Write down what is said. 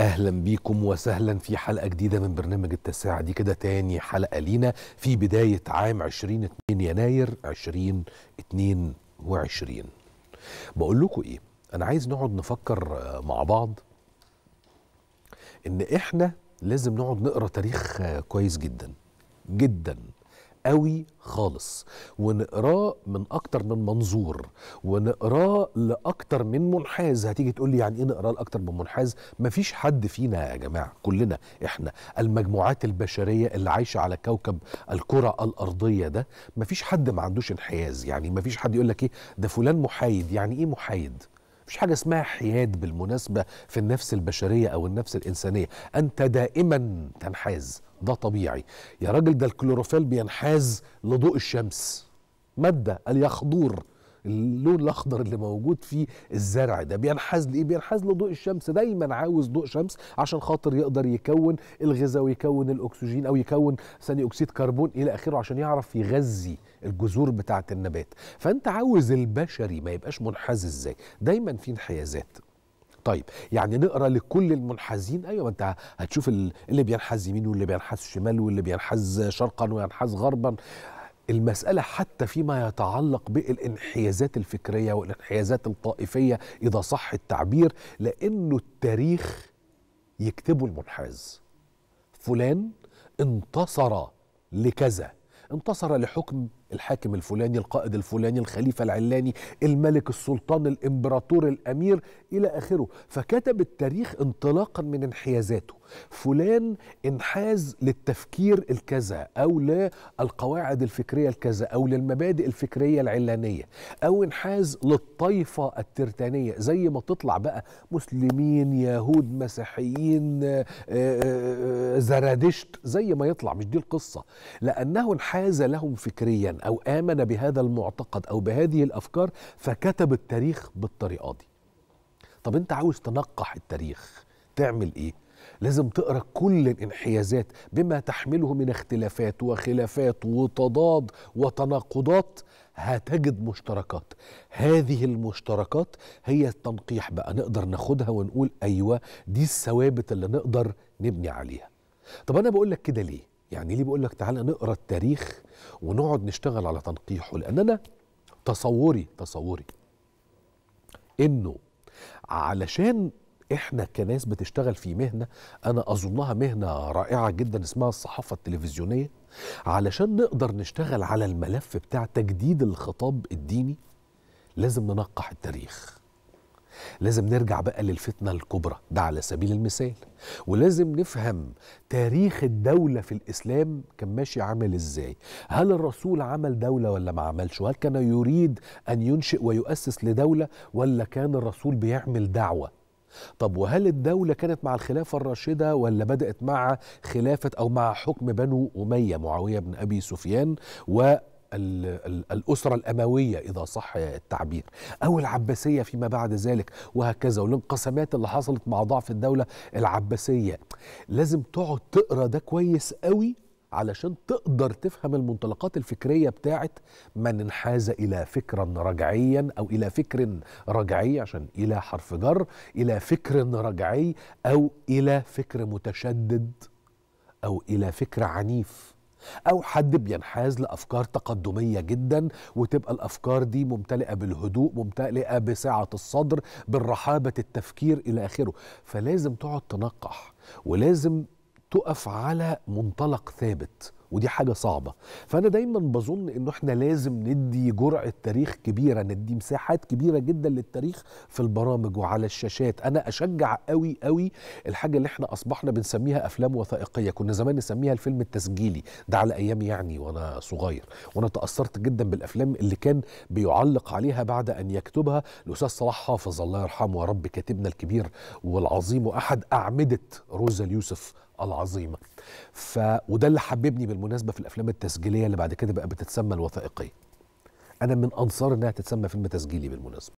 اهلا بيكم وسهلا في حلقه جديده من برنامج التساعه دي كده تاني حلقه لينا في بدايه عام 20 2 يناير 2022 بقول لكم ايه انا عايز نقعد نفكر مع بعض ان احنا لازم نقعد نقرا تاريخ كويس جدا جدا قوي خالص ونقراه من اكتر من منظور ونقراه لاكتر من منحاز هتيجي تقول لي يعني ايه نقراه لاكتر من منحاز مفيش حد فينا يا جماعه كلنا احنا المجموعات البشريه اللي عايشه على كوكب الكره الارضيه ده مفيش حد ما عندوش انحياز يعني مفيش حد يقول لك ايه ده فلان محايد يعني ايه محايد مفيش حاجه اسمها حياد بالمناسبه في النفس البشريه او النفس الانسانيه انت دائما تنحاز ده طبيعي يا راجل ده الكلوروفيل بينحاز لضوء الشمس ماده اليخضور اللون الاخضر اللي موجود في الزرع ده بينحاز لايه بينحاز لضوء الشمس دايما عاوز ضوء شمس عشان خاطر يقدر يكون الغذاء ويكون الاكسجين او يكون ثاني اكسيد كربون الى اخره عشان يعرف يغذي الجذور بتاعه النبات فانت عاوز البشري ما يبقاش منحاز ازاي دايما في انحيازات طيب يعني نقرا لكل المنحازين ايوه ما انت هتشوف اللي بينحاز يمين واللي بينحاز شمال واللي بينحاز شرقا وينحاز غربا المسألة حتى فيما يتعلق بالانحيازات الفكرية والانحيازات الطائفية إذا صح التعبير لأنه التاريخ يكتبه المنحاز فلان انتصر لكذا انتصر لحكم الحاكم الفلاني القائد الفلاني الخليفة العلاني الملك السلطان الإمبراطور الأمير إلى آخره فكتب التاريخ انطلاقا من انحيازاته فلان انحاز للتفكير الكذا أو للقواعد الفكرية الكذا أو للمبادئ الفكرية العلانية أو انحاز للطائفة الترتانية زي ما تطلع بقى مسلمين يهود مسيحيين آه، آه، آه، زرادشت زي ما يطلع مش دي القصة لأنه انحاز لهم فكريا او امن بهذا المعتقد او بهذه الافكار فكتب التاريخ بالطريقه دي طب انت عاوز تنقح التاريخ تعمل ايه لازم تقرا كل الانحيازات بما تحمله من اختلافات وخلافات وتضاد وتناقضات هتجد مشتركات هذه المشتركات هي التنقيح بقى نقدر ناخدها ونقول ايوه دي الثوابت اللي نقدر نبني عليها طب انا بقول لك كده ليه يعني ليه بقول لك تعالى نقرا التاريخ ونقعد نشتغل على تنقيحه لان انا تصوري تصوري انه علشان احنا كناس بتشتغل في مهنه انا اظنها مهنه رائعه جدا اسمها الصحافه التلفزيونيه علشان نقدر نشتغل على الملف بتاع تجديد الخطاب الديني لازم ننقح التاريخ لازم نرجع بقى للفتنة الكبرى ده على سبيل المثال ولازم نفهم تاريخ الدولة في الإسلام كان ماشي عامل إزاي هل الرسول عمل دولة ولا ما عملش وهل كان يريد أن ينشئ ويؤسس لدولة ولا كان الرسول بيعمل دعوة طب وهل الدولة كانت مع الخلافة الراشدة ولا بدأت مع خلافة أو مع حكم بنو أمية معاوية بن أبي سفيان و الأسرة الأموية إذا صح التعبير أو العباسية فيما بعد ذلك وهكذا والانقسامات اللي حصلت مع ضعف الدولة العباسية لازم تقعد تقرأ ده كويس قوي علشان تقدر تفهم المنطلقات الفكرية بتاعت من انحاز إلى فكرا رجعيا أو إلى فكر رجعي عشان إلى حرف جر إلى فكر رجعي أو إلى فكر متشدد أو إلى فكر عنيف او حد بينحاز لافكار تقدميه جدا وتبقى الافكار دي ممتلئه بالهدوء ممتلئه بسعه الصدر بالرحابه التفكير الى اخره فلازم تقعد تنقح ولازم تقف على منطلق ثابت ودي حاجه صعبه فانا دايما بظن انه احنا لازم ندي جرعه تاريخ كبيره ندي مساحات كبيره جدا للتاريخ في البرامج وعلى الشاشات انا اشجع قوي قوي الحاجه اللي احنا اصبحنا بنسميها افلام وثائقيه كنا زمان نسميها الفيلم التسجيلي ده على ايام يعني وانا صغير وانا تاثرت جدا بالافلام اللي كان بيعلق عليها بعد ان يكتبها الاستاذ صلاح حافظ الله يرحمه يا رب كاتبنا الكبير والعظيم واحد اعمده روزا اليوسف العظيمه ف وده اللي حببني بالمناسبه في الافلام التسجيليه اللي بعد كده بقى بتتسمى الوثائقيه انا من انصار انها تتسمى فيلم تسجيلي بالمناسبه